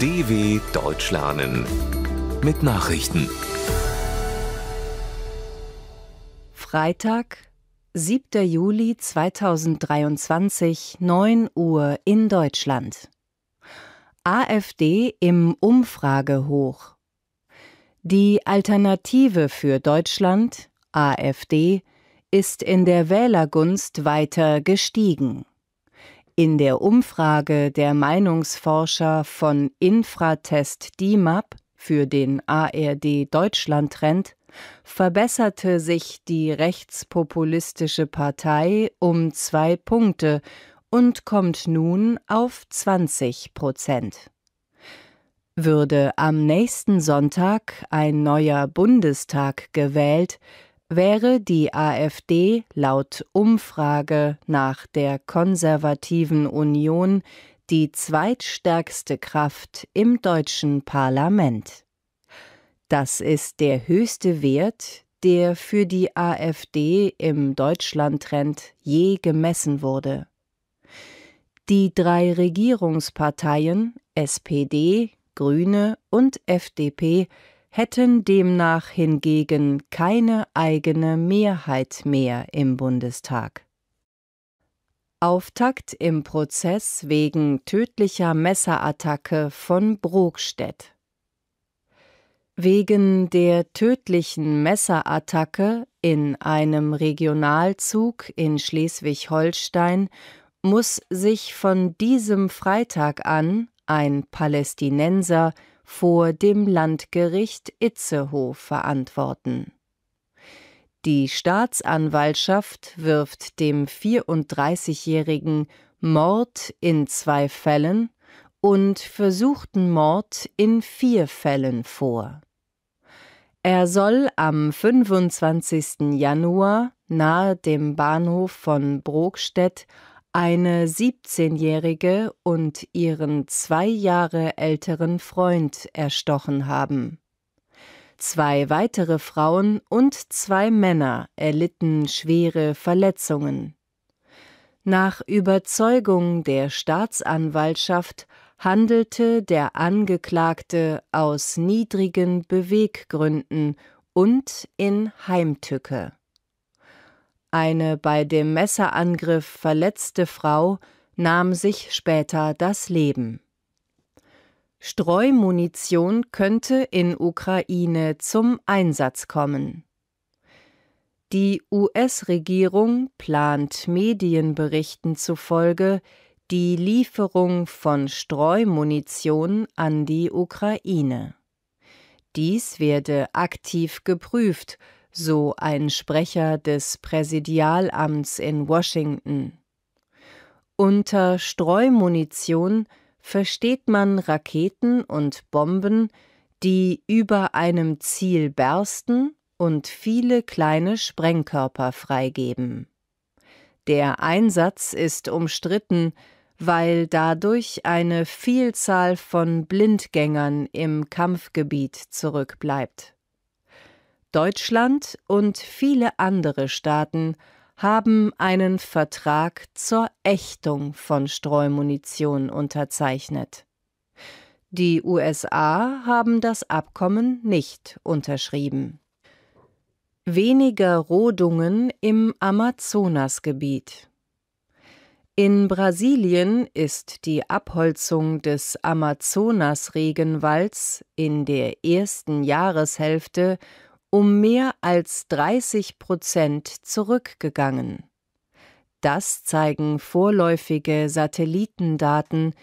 DW Deutsch lernen mit Nachrichten. Freitag, 7. Juli 2023, 9 Uhr in Deutschland. AfD im Umfragehoch. Die Alternative für Deutschland, AfD, ist in der Wählergunst weiter gestiegen. In der Umfrage der Meinungsforscher von Infratest DIMAP für den ARD Deutschland Trend verbesserte sich die rechtspopulistische Partei um zwei Punkte und kommt nun auf 20 Prozent. Würde am nächsten Sonntag ein neuer Bundestag gewählt, wäre die AfD laut Umfrage nach der konservativen Union die zweitstärkste Kraft im deutschen Parlament. Das ist der höchste Wert, der für die AfD im Deutschlandtrend je gemessen wurde. Die drei Regierungsparteien SPD, Grüne und FDP hätten demnach hingegen keine eigene Mehrheit mehr im Bundestag. Auftakt im Prozess wegen tödlicher Messerattacke von Brogstedt Wegen der tödlichen Messerattacke in einem Regionalzug in Schleswig-Holstein muss sich von diesem Freitag an ein Palästinenser vor dem Landgericht Itzehoe verantworten. Die Staatsanwaltschaft wirft dem 34-jährigen Mord in zwei Fällen und versuchten Mord in vier Fällen vor. Er soll am 25. Januar nahe dem Bahnhof von Brogstedt eine 17-Jährige und ihren zwei Jahre älteren Freund erstochen haben. Zwei weitere Frauen und zwei Männer erlitten schwere Verletzungen. Nach Überzeugung der Staatsanwaltschaft handelte der Angeklagte aus niedrigen Beweggründen und in Heimtücke. Eine bei dem Messerangriff verletzte Frau nahm sich später das Leben. Streumunition könnte in Ukraine zum Einsatz kommen. Die US-Regierung plant Medienberichten zufolge die Lieferung von Streumunition an die Ukraine. Dies werde aktiv geprüft so ein Sprecher des Präsidialamts in Washington. Unter Streumunition versteht man Raketen und Bomben, die über einem Ziel bersten und viele kleine Sprengkörper freigeben. Der Einsatz ist umstritten, weil dadurch eine Vielzahl von Blindgängern im Kampfgebiet zurückbleibt. Deutschland und viele andere Staaten haben einen Vertrag zur Ächtung von Streumunition unterzeichnet. Die USA haben das Abkommen nicht unterschrieben. Weniger Rodungen im Amazonasgebiet. In Brasilien ist die Abholzung des Amazonasregenwalds in der ersten Jahreshälfte um mehr als 30 Prozent zurückgegangen. Das zeigen vorläufige Satellitendaten,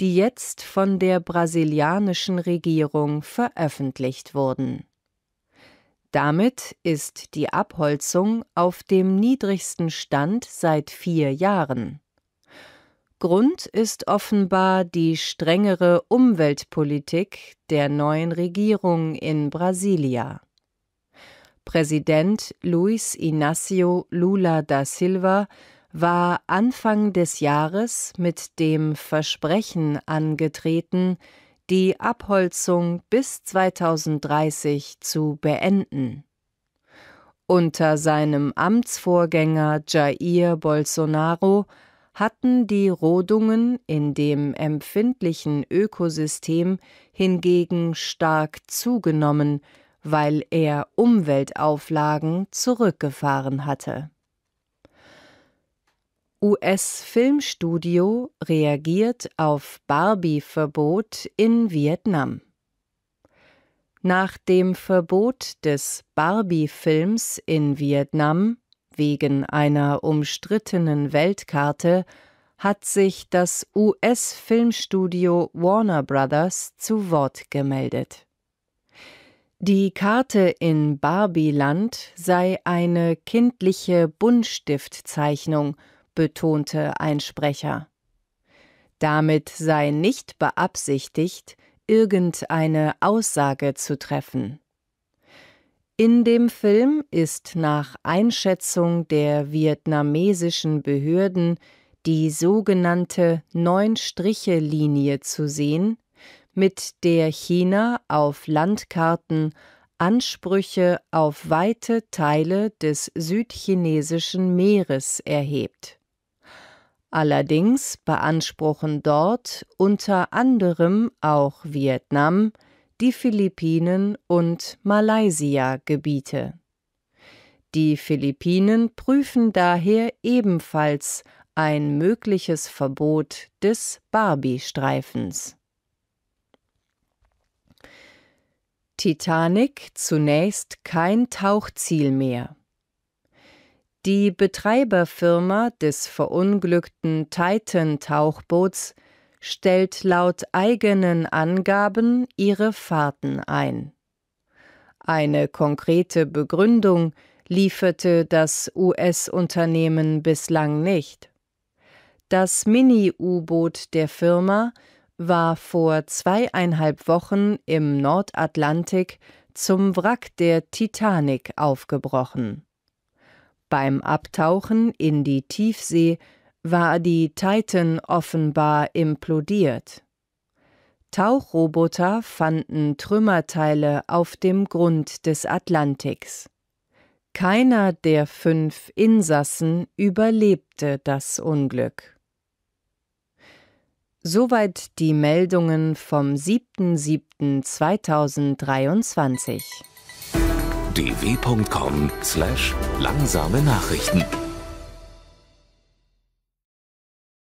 die jetzt von der brasilianischen Regierung veröffentlicht wurden. Damit ist die Abholzung auf dem niedrigsten Stand seit vier Jahren. Grund ist offenbar die strengere Umweltpolitik der neuen Regierung in Brasilia. Präsident Luis Inácio Lula da Silva war Anfang des Jahres mit dem Versprechen angetreten, die Abholzung bis 2030 zu beenden. Unter seinem Amtsvorgänger Jair Bolsonaro hatten die Rodungen in dem empfindlichen Ökosystem hingegen stark zugenommen weil er Umweltauflagen zurückgefahren hatte. US-Filmstudio reagiert auf Barbie-Verbot in Vietnam. Nach dem Verbot des Barbie-Films in Vietnam wegen einer umstrittenen Weltkarte hat sich das US-Filmstudio Warner Brothers zu Wort gemeldet. Die Karte in Barbiland sei eine kindliche Buntstiftzeichnung, betonte ein Sprecher. Damit sei nicht beabsichtigt, irgendeine Aussage zu treffen. In dem Film ist nach Einschätzung der vietnamesischen Behörden die sogenannte Neun-Striche-Linie zu sehen, mit der China auf Landkarten Ansprüche auf weite Teile des südchinesischen Meeres erhebt. Allerdings beanspruchen dort unter anderem auch Vietnam, die Philippinen und Malaysia Gebiete. Die Philippinen prüfen daher ebenfalls ein mögliches Verbot des Barbie-Streifens Titanic zunächst kein Tauchziel mehr. Die Betreiberfirma des verunglückten Titan-Tauchboots stellt laut eigenen Angaben ihre Fahrten ein. Eine konkrete Begründung lieferte das US-Unternehmen bislang nicht. Das Mini-U-Boot der Firma war vor zweieinhalb Wochen im Nordatlantik zum Wrack der Titanic aufgebrochen. Beim Abtauchen in die Tiefsee war die Titan offenbar implodiert. Tauchroboter fanden Trümmerteile auf dem Grund des Atlantiks. Keiner der fünf Insassen überlebte das Unglück. Soweit die Meldungen vom 7.7.2023. dw.com/langsame Nachrichten